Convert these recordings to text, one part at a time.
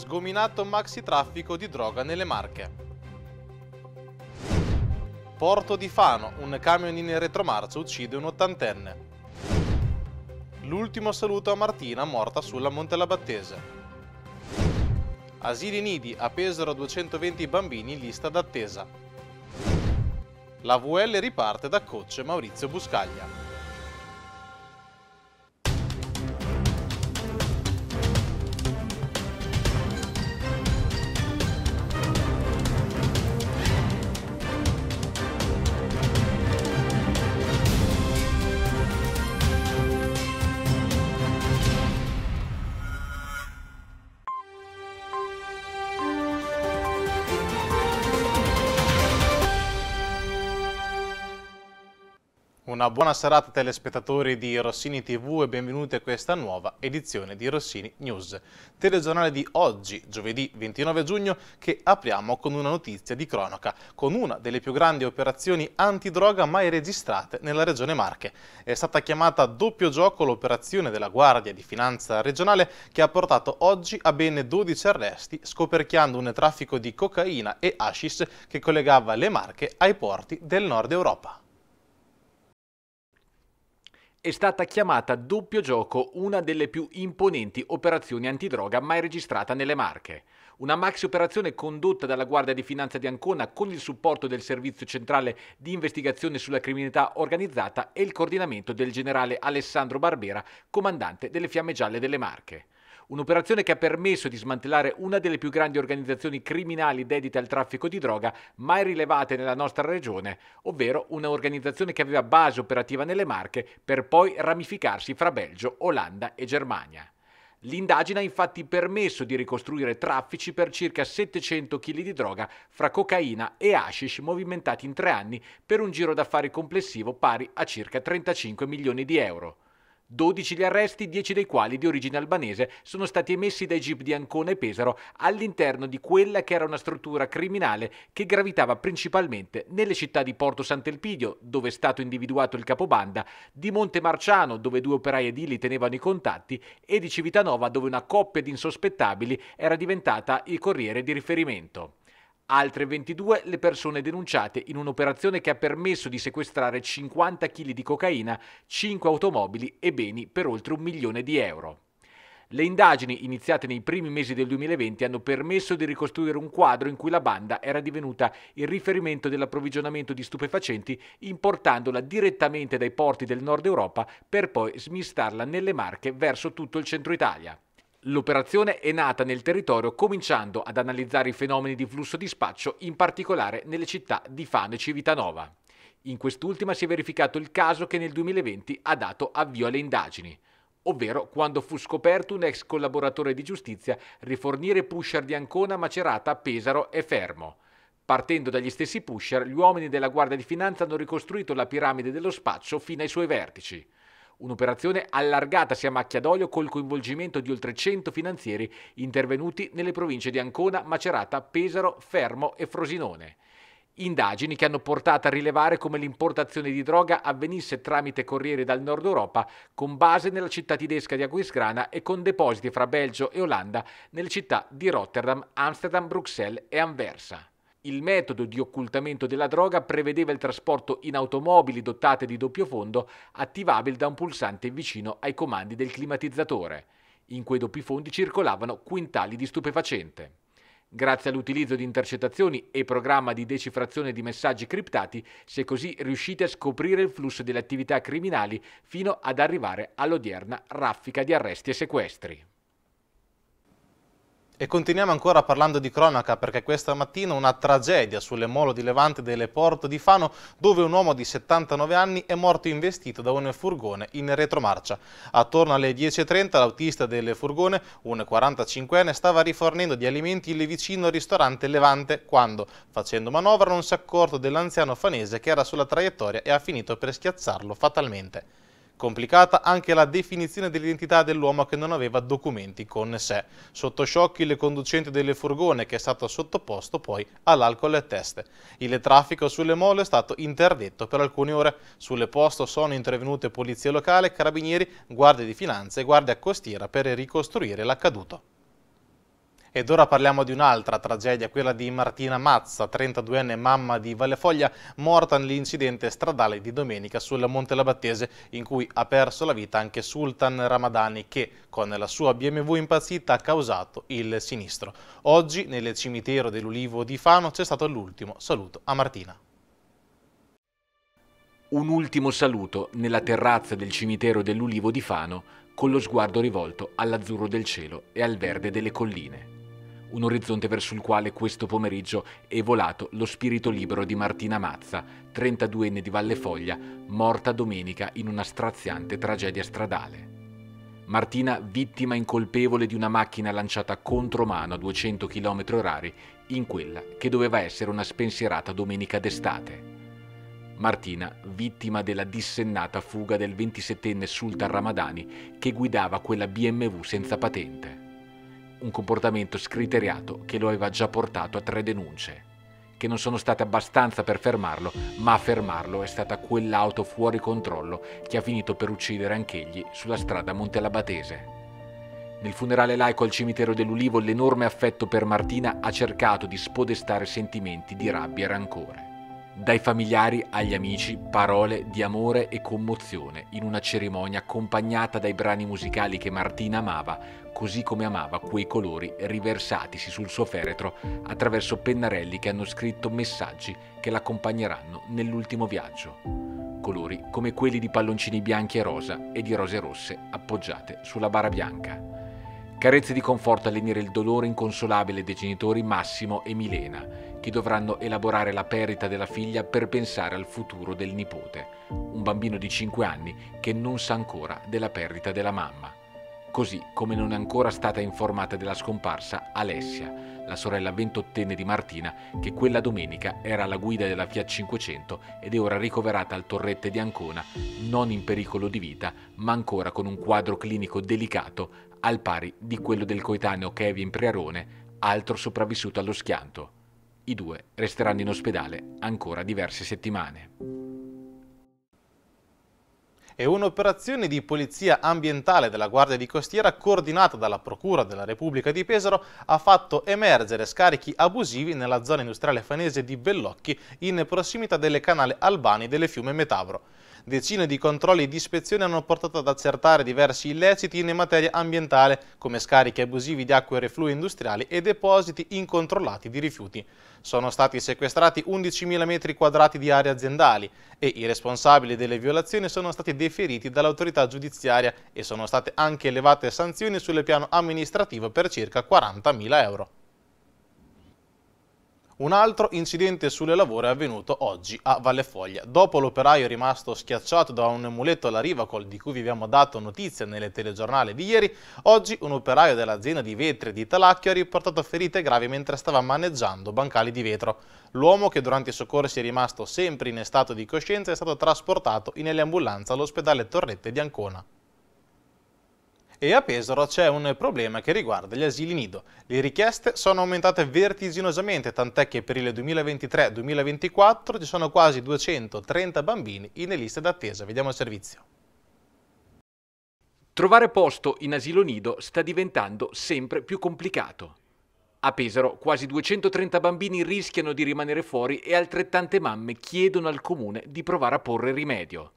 sgominato maxi traffico di droga nelle Marche. Porto di Fano, un camion in retromarcia uccide un ottantenne. L'ultimo saluto a Martina morta sulla Montelabattese. Asili nidi a Pesaro 220 bambini in lista d'attesa. La VL riparte da coach Maurizio Buscaglia. Una buona serata telespettatori di Rossini TV e benvenuti a questa nuova edizione di Rossini News. Telegiornale di oggi, giovedì 29 giugno, che apriamo con una notizia di cronaca, con una delle più grandi operazioni antidroga mai registrate nella regione Marche. È stata chiamata doppio gioco l'operazione della Guardia di Finanza regionale che ha portato oggi a ben 12 arresti scoperchiando un traffico di cocaina e hashish che collegava le Marche ai porti del nord Europa è stata chiamata doppio gioco una delle più imponenti operazioni antidroga mai registrata nelle Marche. Una maxi operazione condotta dalla Guardia di Finanza di Ancona con il supporto del Servizio Centrale di Investigazione sulla Criminalità Organizzata e il coordinamento del generale Alessandro Barbera, comandante delle Fiamme Gialle delle Marche. Un'operazione che ha permesso di smantellare una delle più grandi organizzazioni criminali dedite al traffico di droga mai rilevate nella nostra regione, ovvero un'organizzazione che aveva base operativa nelle Marche per poi ramificarsi fra Belgio, Olanda e Germania. L'indagine ha infatti permesso di ricostruire traffici per circa 700 kg di droga fra cocaina e hashish movimentati in tre anni per un giro d'affari complessivo pari a circa 35 milioni di euro. 12 gli arresti, 10 dei quali di origine albanese, sono stati emessi dai jeep di Ancona e Pesaro all'interno di quella che era una struttura criminale che gravitava principalmente nelle città di Porto Sant'Elpidio, dove è stato individuato il capobanda, di Monte Marciano, dove due operai edili tenevano i contatti, e di Civitanova, dove una coppia di insospettabili era diventata il corriere di riferimento altre 22 le persone denunciate in un'operazione che ha permesso di sequestrare 50 kg di cocaina, 5 automobili e beni per oltre un milione di euro. Le indagini iniziate nei primi mesi del 2020 hanno permesso di ricostruire un quadro in cui la banda era divenuta il riferimento dell'approvvigionamento di stupefacenti, importandola direttamente dai porti del nord Europa per poi smistarla nelle Marche verso tutto il centro Italia. L'operazione è nata nel territorio cominciando ad analizzare i fenomeni di flusso di spaccio, in particolare nelle città di Fano e Civitanova. In quest'ultima si è verificato il caso che nel 2020 ha dato avvio alle indagini, ovvero quando fu scoperto un ex collaboratore di giustizia rifornire pusher di Ancona, Macerata, Pesaro e Fermo. Partendo dagli stessi pusher, gli uomini della Guardia di Finanza hanno ricostruito la piramide dello spaccio fino ai suoi vertici. Un'operazione allargatasi a macchia d'olio col coinvolgimento di oltre 100 finanzieri intervenuti nelle province di Ancona, Macerata, Pesaro, Fermo e Frosinone. Indagini che hanno portato a rilevare come l'importazione di droga avvenisse tramite corriere dal nord Europa con base nella città tedesca di Aquisgrana e con depositi fra Belgio e Olanda nelle città di Rotterdam, Amsterdam, Bruxelles e Anversa. Il metodo di occultamento della droga prevedeva il trasporto in automobili dotate di doppio fondo attivabile da un pulsante vicino ai comandi del climatizzatore. In quei doppi fondi circolavano quintali di stupefacente. Grazie all'utilizzo di intercettazioni e programma di decifrazione di messaggi criptati, si è così riusciti a scoprire il flusso delle attività criminali fino ad arrivare all'odierna raffica di arresti e sequestri. E continuiamo ancora parlando di cronaca perché questa mattina una tragedia sulle molo di Levante delle Porto di Fano dove un uomo di 79 anni è morto investito da un furgone in retromarcia. Attorno alle 10.30 l'autista del furgone, un 45enne, stava rifornendo di alimenti il vicino ristorante Levante quando, facendo manovra, non si è accorto dell'anziano fanese che era sulla traiettoria e ha finito per schiazzarlo fatalmente. Complicata anche la definizione dell'identità dell'uomo che non aveva documenti con sé. Sotto shock il conducente del furgone che è stato sottoposto poi all'alcol e test. Il traffico sulle mole è stato interdetto per alcune ore. Sulle posto sono intervenute polizia locale, carabinieri, guardie di finanza e guardia costiera per ricostruire l'accaduto. Ed ora parliamo di un'altra tragedia, quella di Martina Mazza, 32enne mamma di Vallefoglia, morta nell'incidente stradale di domenica sul Monte Labattese, in cui ha perso la vita anche Sultan Ramadani, che con la sua BMW impazzita ha causato il sinistro. Oggi, nel cimitero dell'Ulivo di Fano, c'è stato l'ultimo saluto a Martina. Un ultimo saluto nella terrazza del cimitero dell'Ulivo di Fano, con lo sguardo rivolto all'azzurro del cielo e al verde delle colline un orizzonte verso il quale questo pomeriggio è volato lo spirito libero di Martina Mazza, 32enne di Valle Foglia, morta domenica in una straziante tragedia stradale. Martina, vittima incolpevole di una macchina lanciata contro mano a 200 km/h in quella che doveva essere una spensierata domenica d'estate. Martina, vittima della dissennata fuga del 27enne Sultan Ramadani che guidava quella BMW senza patente un comportamento scriteriato che lo aveva già portato a tre denunce, che non sono state abbastanza per fermarlo, ma a fermarlo è stata quell'auto fuori controllo che ha finito per uccidere anch'egli sulla strada Montelabatese. Nel funerale laico al cimitero dell'Ulivo l'enorme affetto per Martina ha cercato di spodestare sentimenti di rabbia e rancore. Dai familiari agli amici, parole di amore e commozione in una cerimonia accompagnata dai brani musicali che Martina amava, così come amava quei colori riversatisi sul suo feretro attraverso pennarelli che hanno scritto messaggi che l'accompagneranno nell'ultimo viaggio. Colori come quelli di palloncini bianchi e rosa e di rose rosse appoggiate sulla bara bianca. Carezze di conforto a lenire il dolore inconsolabile dei genitori Massimo e Milena, che dovranno elaborare la perdita della figlia per pensare al futuro del nipote, un bambino di 5 anni che non sa ancora della perdita della mamma. Così come non è ancora stata informata della scomparsa Alessia, la sorella ventottenne di Martina, che quella domenica era alla guida della Fiat 500 ed è ora ricoverata al Torrette di Ancona, non in pericolo di vita, ma ancora con un quadro clinico delicato al pari di quello del coetaneo Kevin Priarone, altro sopravvissuto allo schianto. I due resteranno in ospedale ancora diverse settimane è un'operazione di polizia ambientale della Guardia di Costiera coordinata dalla Procura della Repubblica di Pesaro ha fatto emergere scarichi abusivi nella zona industriale fanese di Bellocchi in prossimità delle canale Albani e del fiume Metavro. Decine di controlli ed ispezioni hanno portato ad accertare diversi illeciti in materia ambientale, come scarichi abusivi di acque e reflui industriali e depositi incontrollati di rifiuti. Sono stati sequestrati 11.000 metri quadrati di aree aziendali e i responsabili delle violazioni sono stati deferiti dall'autorità giudiziaria e sono state anche elevate sanzioni sul piano amministrativo per circa 40.000 euro. Un altro incidente sulle lavoro è avvenuto oggi a Vallefoglia. Dopo l'operaio rimasto schiacciato da un muletto alla Rivacol, di cui vi abbiamo dato notizia nelle telegiornali di ieri, oggi un operaio dell'azienda di vetri di Talacchio ha riportato ferite gravi mentre stava maneggiando bancali di vetro. L'uomo, che durante i soccorsi è rimasto sempre in stato di coscienza, è stato trasportato in ambulanza all'ospedale Torrette di Ancona. E a Pesaro c'è un problema che riguarda gli asili nido. Le richieste sono aumentate vertiginosamente, tant'è che per il 2023-2024 ci sono quasi 230 bambini in liste d'attesa. Vediamo il servizio. Trovare posto in asilo nido sta diventando sempre più complicato. A Pesaro quasi 230 bambini rischiano di rimanere fuori e altrettante mamme chiedono al comune di provare a porre rimedio.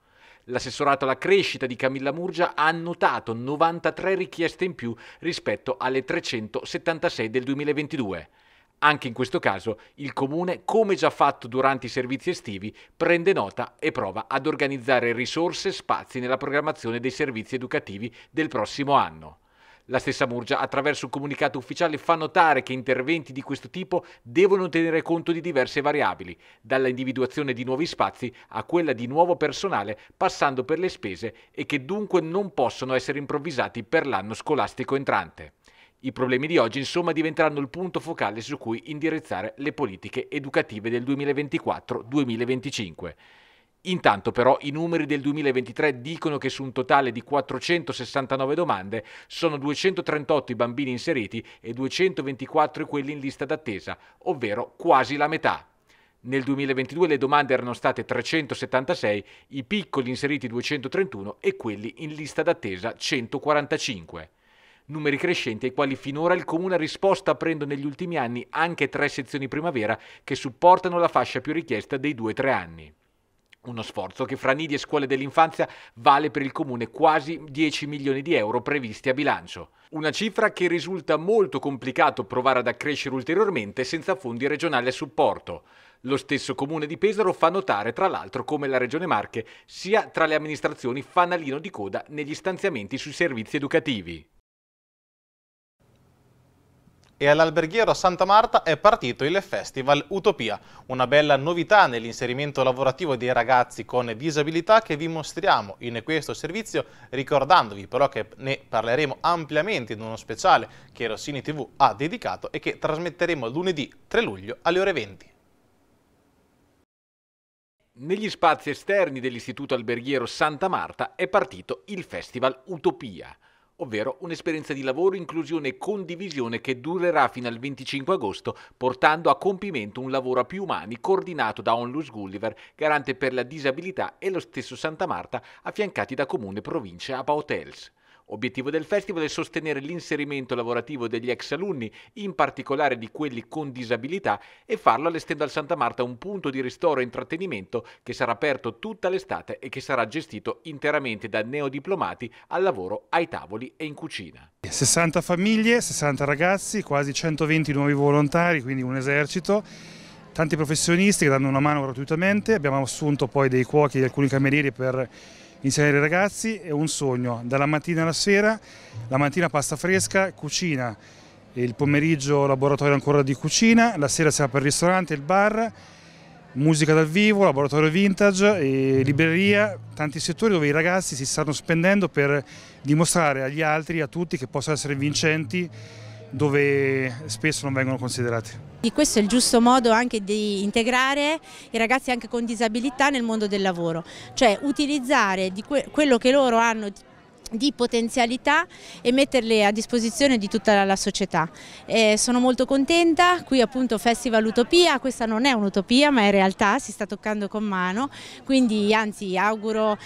L'assessorato alla crescita di Camilla Murgia ha annotato 93 richieste in più rispetto alle 376 del 2022. Anche in questo caso il Comune, come già fatto durante i servizi estivi, prende nota e prova ad organizzare risorse e spazi nella programmazione dei servizi educativi del prossimo anno. La stessa Murgia, attraverso un comunicato ufficiale, fa notare che interventi di questo tipo devono tenere conto di diverse variabili, dalla individuazione di nuovi spazi a quella di nuovo personale, passando per le spese e che dunque non possono essere improvvisati per l'anno scolastico entrante. I problemi di oggi, insomma, diventeranno il punto focale su cui indirizzare le politiche educative del 2024-2025. Intanto però i numeri del 2023 dicono che su un totale di 469 domande sono 238 i bambini inseriti e 224 quelli in lista d'attesa, ovvero quasi la metà. Nel 2022 le domande erano state 376, i piccoli inseriti 231 e quelli in lista d'attesa 145 numeri crescenti ai quali finora il comune ha risposto aprendo negli ultimi anni anche tre sezioni primavera che supportano la fascia più richiesta dei 2-3 anni. Uno sforzo che fra nidi e scuole dell'infanzia vale per il comune quasi 10 milioni di euro previsti a bilancio. Una cifra che risulta molto complicato provare ad accrescere ulteriormente senza fondi regionali a supporto. Lo stesso comune di Pesaro fa notare tra l'altro come la regione Marche sia tra le amministrazioni fanalino di coda negli stanziamenti sui servizi educativi e all'alberghiero Santa Marta è partito il Festival Utopia, una bella novità nell'inserimento lavorativo dei ragazzi con disabilità che vi mostriamo in questo servizio, ricordandovi però che ne parleremo ampiamente in uno speciale che Rossini TV ha dedicato e che trasmetteremo lunedì 3 luglio alle ore 20. Negli spazi esterni dell'Istituto Alberghiero Santa Marta è partito il Festival Utopia, ovvero un'esperienza di lavoro, inclusione e condivisione che durerà fino al 25 agosto, portando a compimento un lavoro a più umani coordinato da Onlus Gulliver, garante per la disabilità e lo stesso Santa Marta, affiancati da Comune Provincia APA Hotels. Obiettivo del festival è sostenere l'inserimento lavorativo degli ex alunni, in particolare di quelli con disabilità, e farlo allestendo al Santa Marta un punto di ristoro e intrattenimento che sarà aperto tutta l'estate e che sarà gestito interamente da neodiplomati al lavoro, ai tavoli e in cucina. 60 famiglie, 60 ragazzi, quasi 120 nuovi volontari, quindi un esercito tanti professionisti che danno una mano gratuitamente, abbiamo assunto poi dei cuochi e alcuni camerieri per inserire ai ragazzi è un sogno, dalla mattina alla sera, la mattina pasta fresca, cucina, il pomeriggio laboratorio ancora di cucina, la sera si apre il ristorante, il bar, musica dal vivo, laboratorio vintage, libreria, tanti settori dove i ragazzi si stanno spendendo per dimostrare agli altri, a tutti, che possono essere vincenti dove spesso non vengono considerati. E questo è il giusto modo anche di integrare i ragazzi anche con disabilità nel mondo del lavoro, cioè utilizzare que quello che loro hanno di potenzialità e metterle a disposizione di tutta la società. Eh, sono molto contenta, qui appunto Festival Utopia, questa non è un'utopia ma è realtà si sta toccando con mano, quindi anzi auguro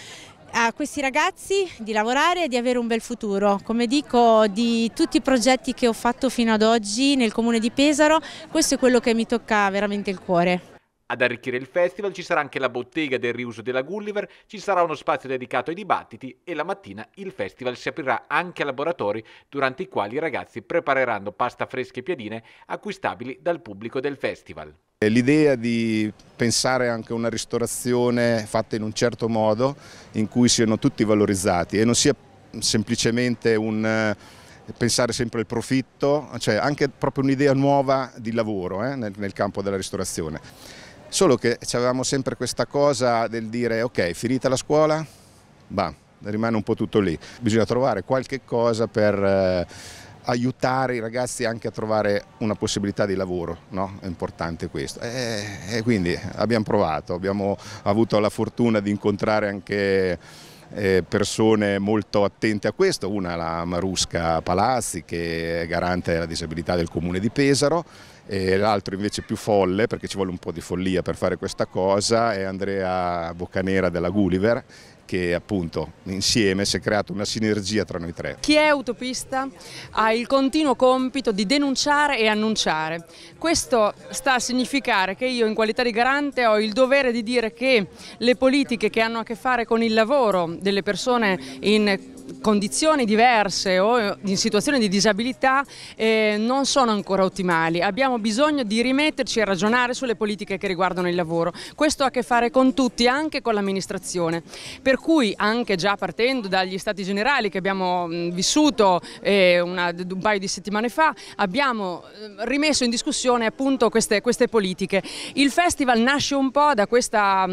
a questi ragazzi di lavorare e di avere un bel futuro. Come dico, di tutti i progetti che ho fatto fino ad oggi nel comune di Pesaro, questo è quello che mi tocca veramente il cuore. Ad arricchire il festival ci sarà anche la bottega del riuso della Gulliver, ci sarà uno spazio dedicato ai dibattiti e la mattina il festival si aprirà anche a laboratori durante i quali i ragazzi prepareranno pasta fresca e piadine acquistabili dal pubblico del festival. L'idea di pensare anche a una ristorazione fatta in un certo modo in cui siano tutti valorizzati e non sia semplicemente un eh, pensare sempre al profitto, cioè anche proprio un'idea nuova di lavoro eh, nel, nel campo della ristorazione. Solo che avevamo sempre questa cosa del dire ok, finita la scuola, bah, rimane un po' tutto lì. Bisogna trovare qualche cosa per eh, aiutare i ragazzi anche a trovare una possibilità di lavoro, no? è importante questo. E, e quindi abbiamo provato, abbiamo avuto la fortuna di incontrare anche eh, persone molto attente a questo, una la Marusca Palazzi che è garante della disabilità del comune di Pesaro l'altro invece più folle perché ci vuole un po' di follia per fare questa cosa è Andrea Boccanera della Gulliver che appunto insieme si è creata una sinergia tra noi tre. Chi è autopista ha il continuo compito di denunciare e annunciare. Questo sta a significare che io in qualità di garante ho il dovere di dire che le politiche che hanno a che fare con il lavoro delle persone in condizioni diverse o in situazioni di disabilità eh, non sono ancora ottimali. Abbiamo bisogno di rimetterci a ragionare sulle politiche che riguardano il lavoro. Questo ha a che fare con tutti, anche con l'amministrazione. Per cui anche già partendo dagli stati generali che abbiamo vissuto eh, una, un paio di settimane fa, abbiamo eh, rimesso in discussione appunto queste, queste politiche. Il festival nasce un po' da questa,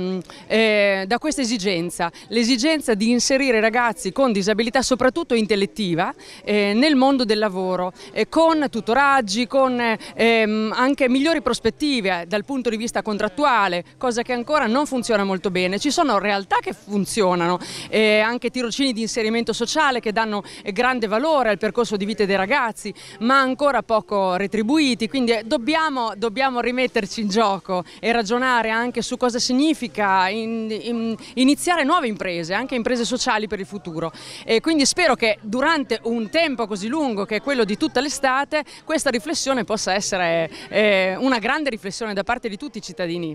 eh, da questa esigenza, l'esigenza di inserire ragazzi con disabilità mobilità soprattutto intellettiva eh, nel mondo del lavoro, eh, con tutoraggi, con eh, ehm, anche migliori prospettive eh, dal punto di vista contrattuale, cosa che ancora non funziona molto bene. Ci sono realtà che funzionano, eh, anche tirocini di inserimento sociale che danno eh, grande valore al percorso di vita dei ragazzi, ma ancora poco retribuiti, quindi dobbiamo, dobbiamo rimetterci in gioco e ragionare anche su cosa significa in, in, iniziare nuove imprese, anche imprese sociali per il futuro. E e quindi spero che durante un tempo così lungo che è quello di tutta l'estate questa riflessione possa essere eh, una grande riflessione da parte di tutti i cittadini.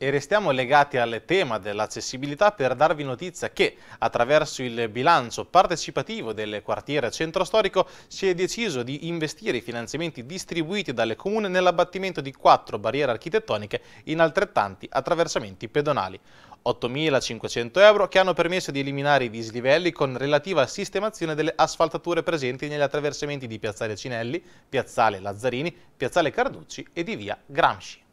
E restiamo legati al tema dell'accessibilità per darvi notizia che attraverso il bilancio partecipativo del quartiere centro storico si è deciso di investire i finanziamenti distribuiti dalle comune nell'abbattimento di quattro barriere architettoniche in altrettanti attraversamenti pedonali. 8.500 euro che hanno permesso di eliminare i dislivelli con relativa sistemazione delle asfaltature presenti negli attraversamenti di Piazzale Cinelli, Piazzale Lazzarini, Piazzale Carducci e di Via Gramsci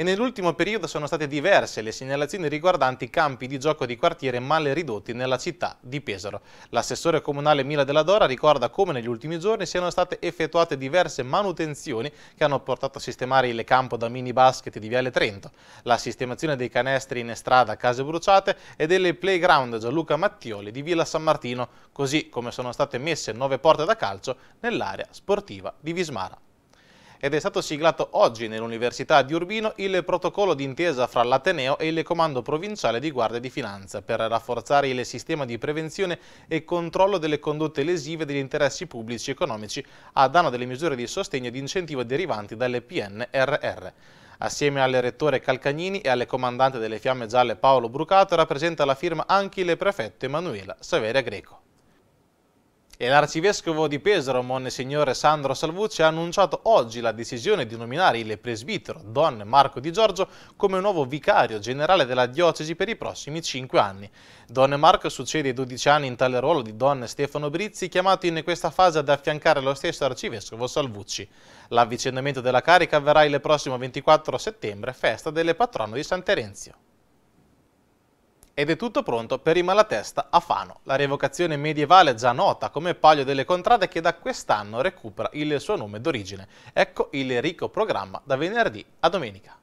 e nell'ultimo periodo sono state diverse le segnalazioni riguardanti campi di gioco di quartiere male ridotti nella città di Pesaro. L'assessore comunale Mila della Dora ricorda come negli ultimi giorni siano state effettuate diverse manutenzioni che hanno portato a sistemare il campo da mini basket di Viale Trento, la sistemazione dei canestri in strada a Case Bruciate e delle playground Gianluca Mattioli di Villa San Martino, così come sono state messe nuove porte da calcio nell'area sportiva di Vismara ed è stato siglato oggi nell'Università di Urbino il protocollo d'intesa fra l'Ateneo e il Comando Provinciale di Guardia di Finanza per rafforzare il sistema di prevenzione e controllo delle condotte lesive degli interessi pubblici e economici a danno delle misure di sostegno e di incentivo derivanti dalle PNRR. Assieme al rettore Calcagnini e al comandante delle Fiamme Gialle Paolo Brucato rappresenta la firma anche il prefetto Emanuela Saveria Greco e l'arcivescovo di Pesaro, Monsignore Sandro Salvucci, ha annunciato oggi la decisione di nominare il presbitero Don Marco Di Giorgio come nuovo vicario generale della diocesi per i prossimi cinque anni. Don Marco succede ai 12 anni in tale ruolo di Don Stefano Brizzi, chiamato in questa fase ad affiancare lo stesso arcivescovo Salvucci. L'avvicinamento della carica avverrà il prossimo 24 settembre, festa delle patrono di Sant'Erenzio. Ed è tutto pronto per i Malatesta a Fano, la rievocazione medievale già nota come Palio delle Contrade che da quest'anno recupera il suo nome d'origine. Ecco il ricco programma da venerdì a domenica.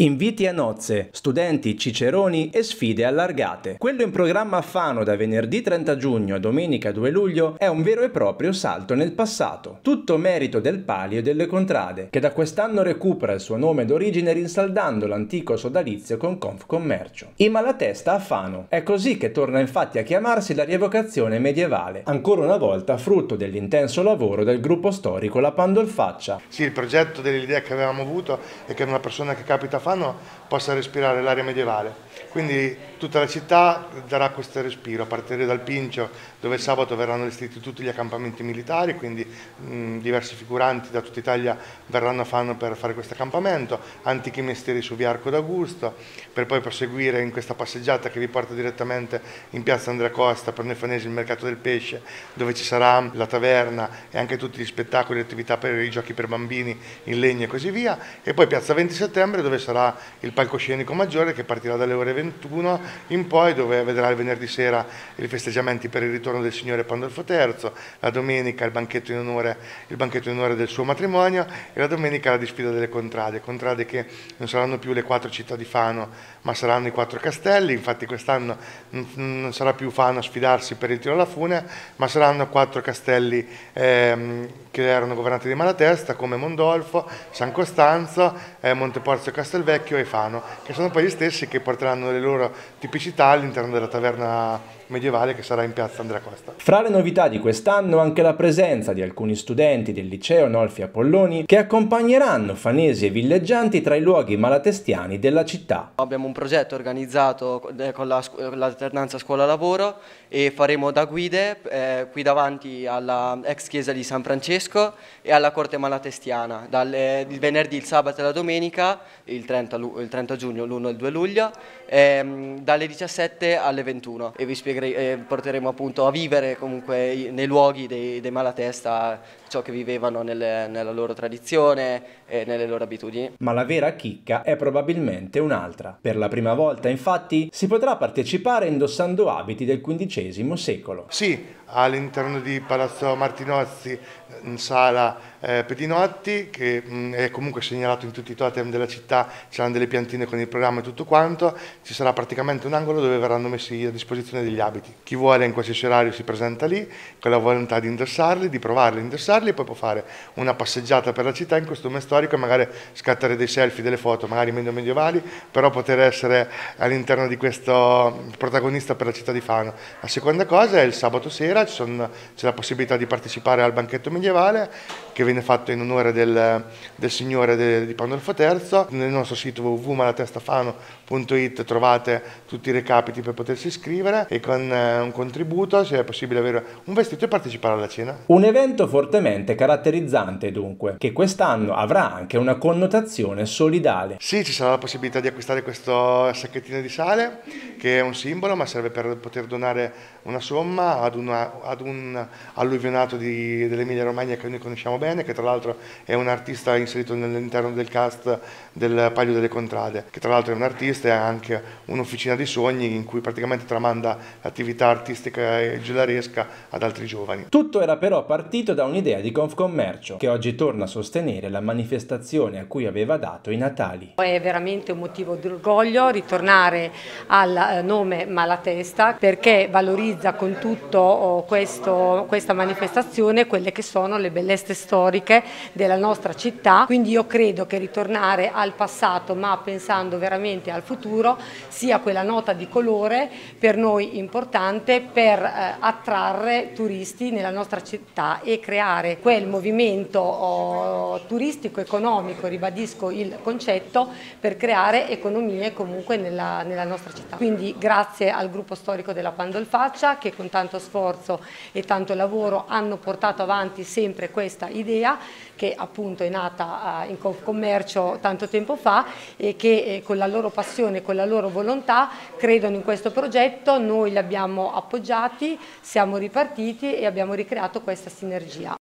Inviti a nozze, studenti, ciceroni e sfide allargate. Quello in programma a Fano da venerdì 30 giugno a domenica 2 luglio è un vero e proprio salto nel passato. Tutto merito del Palio e delle Contrade, che da quest'anno recupera il suo nome d'origine rinsaldando l'antico sodalizio con Confcommercio. I Malatesta a Fano. È così che torna infatti a chiamarsi la rievocazione medievale, ancora una volta frutto dell'intenso lavoro del gruppo storico La Pandolfaccia. Sì, il progetto dell'idea che avevamo avuto è che una persona che capita a Fano fanno possa respirare l'aria medievale. Quindi tutta la città darà questo respiro, a partire dal Pincio, dove sabato verranno allestiti tutti gli accampamenti militari, quindi mh, diversi figuranti da tutta Italia verranno a Fano per fare questo accampamento, antichi mestieri su via Arco d'Augusto, per poi proseguire in questa passeggiata che vi porta direttamente in piazza Andrea Costa, per Nefanesi il mercato del pesce, dove ci sarà la taverna e anche tutti gli spettacoli e attività per i giochi per bambini in legno e così via, e poi piazza 20 settembre dove sarà sarà il palcoscenico maggiore che partirà dalle ore 21 in poi dove vedrà il venerdì sera i festeggiamenti per il ritorno del signore Pandolfo III, la domenica il banchetto in onore, banchetto in onore del suo matrimonio e la domenica la disfida delle contrade, contrade che non saranno più le quattro città di Fano ma saranno i quattro castelli, infatti quest'anno non sarà più Fano a sfidarsi per il tiro alla fune ma saranno quattro castelli ehm, che erano governati di Malatesta come Mondolfo, San Costanzo, eh, Monteporzio e Castelvecchio Vecchio e Fano, che sono poi gli stessi che porteranno le loro tipicità all'interno della taverna medievale che sarà in piazza Andrea Costa. Fra le novità di quest'anno anche la presenza di alcuni studenti del liceo Nolfi Apolloni che accompagneranno fanesi e villeggianti tra i luoghi malatestiani della città. Abbiamo un progetto organizzato con l'alternanza scuola-lavoro e faremo da guide eh, qui davanti alla ex chiesa di San Francesco e alla corte malatestiana, dalle, il venerdì, il sabato e la domenica, il 30, il 30 giugno, l'1 e il 2 luglio ehm, dalle 17 alle 21 e vi spiegherei, eh, porteremo appunto a vivere comunque nei luoghi dei, dei Malatesta ciò che vivevano nelle, nella loro tradizione e nelle loro abitudini. Ma la vera chicca è probabilmente un'altra. Per la prima volta infatti si potrà partecipare indossando abiti del XV secolo. Sì, all'interno di Palazzo Martinozzi in sala eh, Pedinotti che mh, mm, è comunque segnalato in tutti i totem della città, ci saranno delle piantine con il programma e tutto quanto, ci sarà praticamente un angolo dove verranno messi a disposizione degli abiti. Chi vuole in qualsiasi orario si presenta lì con la volontà di indossarli, di provarli, indossarli e poi può fare una passeggiata per la città in costume storico e magari scattare dei selfie, delle foto, magari meno medievali, però poter essere all'interno di questo protagonista per la città di Fano. La seconda cosa è il sabato sera c'è la possibilità di partecipare al banchetto medievale che viene fatto in onore del, del Signore de, di Pandolfo III. Nel nostro sito www.malatestafano.it trovate tutti i recapiti per potersi iscrivere e con eh, un contributo, se è possibile avere un vestito e partecipare alla cena. Un evento fortemente caratterizzante dunque, che quest'anno avrà anche una connotazione solidale. Sì, ci sarà la possibilità di acquistare questo sacchettino di sale, che è un simbolo, ma serve per poter donare una somma ad, una, ad un alluvionato dell'Emilia Romagna che noi conosciamo bene bene, che tra l'altro è un artista inserito all'interno del cast del Palio delle Contrade, che tra l'altro è un artista e ha anche un'officina di sogni in cui praticamente tramanda l'attività artistica e gelaresca ad altri giovani. Tutto era però partito da un'idea di Confcommercio, che oggi torna a sostenere la manifestazione a cui aveva dato i Natali. È veramente un motivo d'orgoglio ritornare al eh, nome Malatesta perché valorizza con tutto oh, questo, questa manifestazione quelle che sono le bellezze storiche storiche della nostra città, quindi io credo che ritornare al passato ma pensando veramente al futuro sia quella nota di colore per noi importante per eh, attrarre turisti nella nostra città e creare quel movimento oh, turistico economico, ribadisco il concetto, per creare economie comunque nella, nella nostra città. Quindi grazie al gruppo storico della Pandolfaccia che con tanto sforzo e tanto lavoro hanno portato avanti sempre questa idea idea che appunto è nata eh, in commercio tanto tempo fa e che eh, con la loro passione, con la loro volontà credono in questo progetto, noi li abbiamo appoggiati, siamo ripartiti e abbiamo ricreato questa sinergia.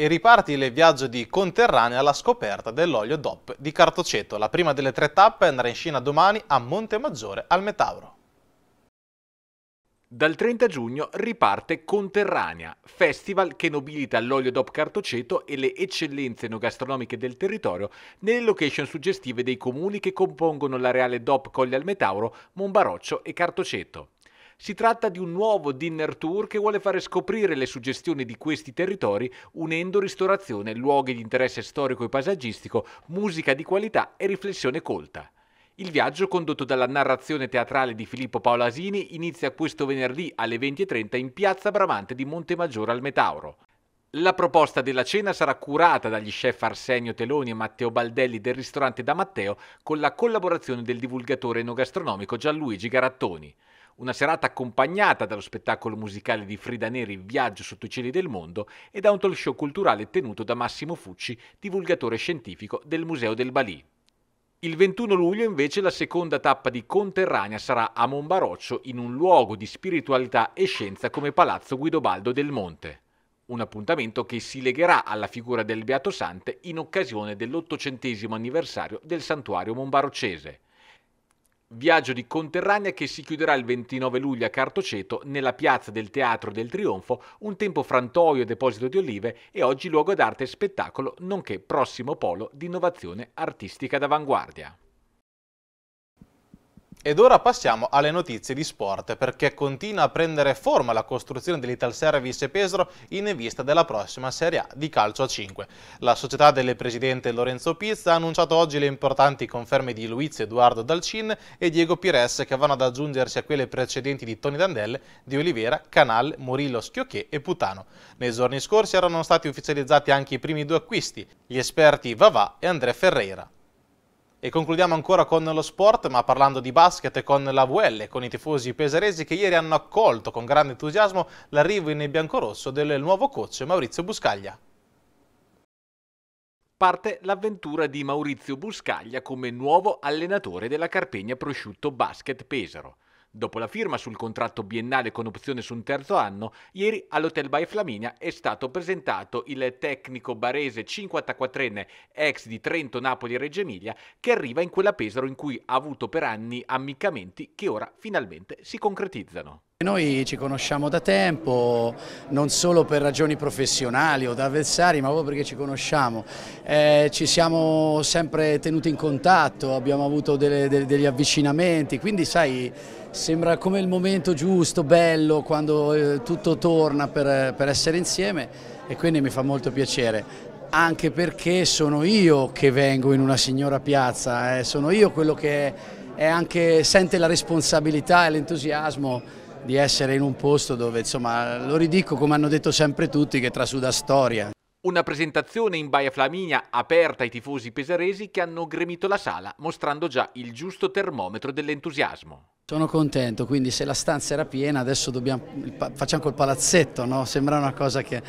E riparti il viaggio di Conterranea alla scoperta dell'olio DOP di Cartoceto. La prima delle tre tappe andrà in scena domani a Monte Maggiore al Metauro. Dal 30 giugno riparte Conterranea, festival che nobilita l'olio d'op cartoceto e le eccellenze enogastronomiche del territorio nelle location suggestive dei comuni che compongono l'areale DOP Colle al Metauro, Monbaroccio e Cartoceto. Si tratta di un nuovo dinner tour che vuole fare scoprire le suggestioni di questi territori unendo ristorazione, luoghi di interesse storico e paesaggistico, musica di qualità e riflessione colta. Il viaggio condotto dalla narrazione teatrale di Filippo Paolasini inizia questo venerdì alle 20.30 in piazza Bramante di Montemaggiore al Metauro. La proposta della cena sarà curata dagli chef Arsenio Teloni e Matteo Baldelli del ristorante da Matteo con la collaborazione del divulgatore enogastronomico Gianluigi Garattoni. Una serata accompagnata dallo spettacolo musicale di Frida Neri Viaggio sotto i cieli del mondo e da un talk show culturale tenuto da Massimo Fucci, divulgatore scientifico del Museo del Balì. Il 21 luglio invece la seconda tappa di Conterranea sarà a Monbaroccio in un luogo di spiritualità e scienza come Palazzo Guidobaldo del Monte. Un appuntamento che si legherà alla figura del Beato Sante in occasione dell'ottocentesimo anniversario del santuario monbaroccese. Viaggio di Conterranea che si chiuderà il 29 luglio a Cartoceto nella piazza del Teatro del Trionfo, un tempo frantoio e deposito di olive e oggi luogo d'arte e spettacolo, nonché prossimo polo di innovazione artistica d'avanguardia. Ed ora passiamo alle notizie di sport perché continua a prendere forma la costruzione dell'Ital Service Pesaro in vista della prossima Serie A di calcio a 5. La società del presidente Lorenzo Pizza ha annunciato oggi le importanti conferme di Luiz Eduardo Dalcin e Diego Pires che vanno ad aggiungersi a quelle precedenti di Tony Dandelle, Di Oliveira, Canal, Murillo, Schiocchè e Putano. Nei giorni scorsi erano stati ufficializzati anche i primi due acquisti, gli esperti Vavà e André Ferreira. E concludiamo ancora con lo sport, ma parlando di basket con la VL, con i tifosi pesaresi che ieri hanno accolto con grande entusiasmo l'arrivo in biancorosso del nuovo coach Maurizio Buscaglia. Parte l'avventura di Maurizio Buscaglia come nuovo allenatore della Carpegna Prosciutto Basket Pesaro. Dopo la firma sul contratto biennale con opzione su un terzo anno, ieri all'Hotel Baia Flaminia è stato presentato il tecnico barese 54enne ex di Trento, Napoli e Reggio Emilia che arriva in quella Pesaro in cui ha avuto per anni ammiccamenti che ora finalmente si concretizzano. Noi ci conosciamo da tempo, non solo per ragioni professionali o da avversari, ma proprio perché ci conosciamo. Eh, ci siamo sempre tenuti in contatto, abbiamo avuto delle, de, degli avvicinamenti, quindi sai, sembra come il momento giusto, bello, quando eh, tutto torna per, per essere insieme e quindi mi fa molto piacere anche perché sono io che vengo in una signora piazza, eh. sono io quello che è anche, sente la responsabilità e l'entusiasmo di essere in un posto dove, insomma, lo ridico come hanno detto sempre tutti, che trasuda storia. Una presentazione in Baia Flaminia aperta ai tifosi pesaresi che hanno gremito la sala, mostrando già il giusto termometro dell'entusiasmo. Sono contento, quindi se la stanza era piena adesso dobbiamo, facciamo col palazzetto, no? sembra una cosa che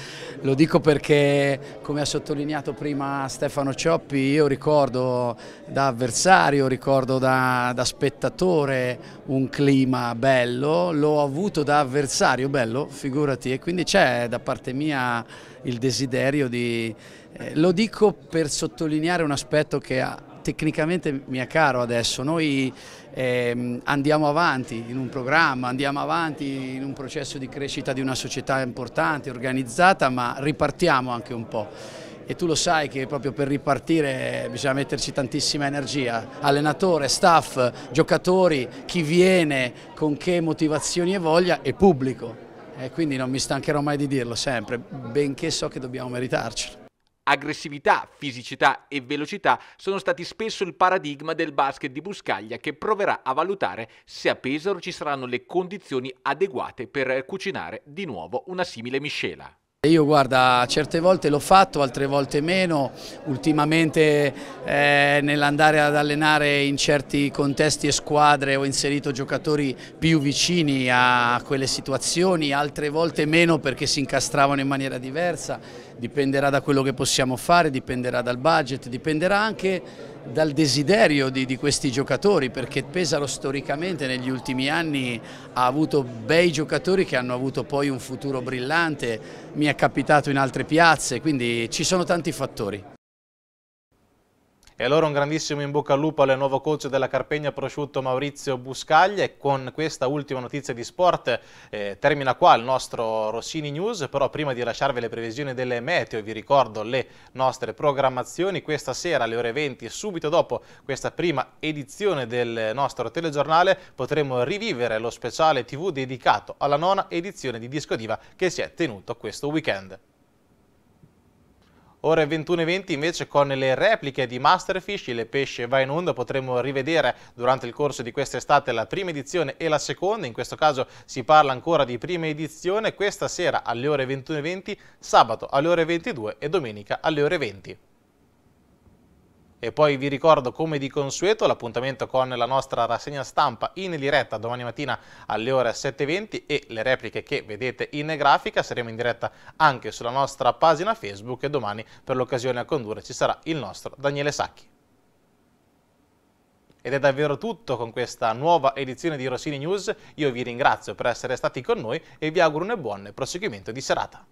lo dico perché come ha sottolineato prima Stefano Cioppi io ricordo da avversario, ricordo da, da spettatore un clima bello, l'ho avuto da avversario bello, figurati, e quindi c'è da parte mia il desiderio di... Eh, lo dico per sottolineare un aspetto che ha tecnicamente mi è caro adesso, noi ehm, andiamo avanti in un programma, andiamo avanti in un processo di crescita di una società importante, organizzata, ma ripartiamo anche un po'. E tu lo sai che proprio per ripartire bisogna metterci tantissima energia, allenatore, staff, giocatori, chi viene, con che motivazioni e voglia e pubblico. E quindi non mi stancherò mai di dirlo sempre, benché so che dobbiamo meritarcelo. Aggressività, fisicità e velocità sono stati spesso il paradigma del basket di Buscaglia che proverà a valutare se a Pesaro ci saranno le condizioni adeguate per cucinare di nuovo una simile miscela. Io guarda, certe volte l'ho fatto, altre volte meno, ultimamente eh, nell'andare ad allenare in certi contesti e squadre ho inserito giocatori più vicini a quelle situazioni, altre volte meno perché si incastravano in maniera diversa dipenderà da quello che possiamo fare, dipenderà dal budget, dipenderà anche dal desiderio di, di, questi giocatori perché Pesaro storicamente negli ultimi anni ha avuto bei giocatori che hanno avuto poi un futuro brillante, mi è capitato in altre piazze, quindi ci sono tanti fattori. E allora un grandissimo in bocca al lupo al nuovo coach della Carpegna Prosciutto Maurizio Buscaglia e con questa ultima notizia di sport eh, termina qua il nostro Rossini News, però prima di lasciarvi le previsioni delle meteo vi ricordo le nostre programmazioni questa sera alle ore 20 subito dopo questa prima edizione del nostro telegiornale potremo rivivere lo speciale tv dedicato alla nona edizione di Disco Diva che si è tenuto questo weekend. Ore 21.20 invece con le repliche di Masterfish, il pesce va in onda, potremo rivedere durante il corso di quest'estate la prima edizione e la seconda, in questo caso si parla ancora di prima edizione, questa sera alle ore 21.20, sabato alle ore 22 e domenica alle ore 20. E poi vi ricordo come di consueto l'appuntamento con la nostra rassegna stampa in diretta domani mattina alle ore 7.20 e le repliche che vedete in grafica. Saremo in diretta anche sulla nostra pagina Facebook e domani per l'occasione a condurre ci sarà il nostro Daniele Sacchi. Ed è davvero tutto con questa nuova edizione di Rossini News. Io vi ringrazio per essere stati con noi e vi auguro un buon proseguimento di serata.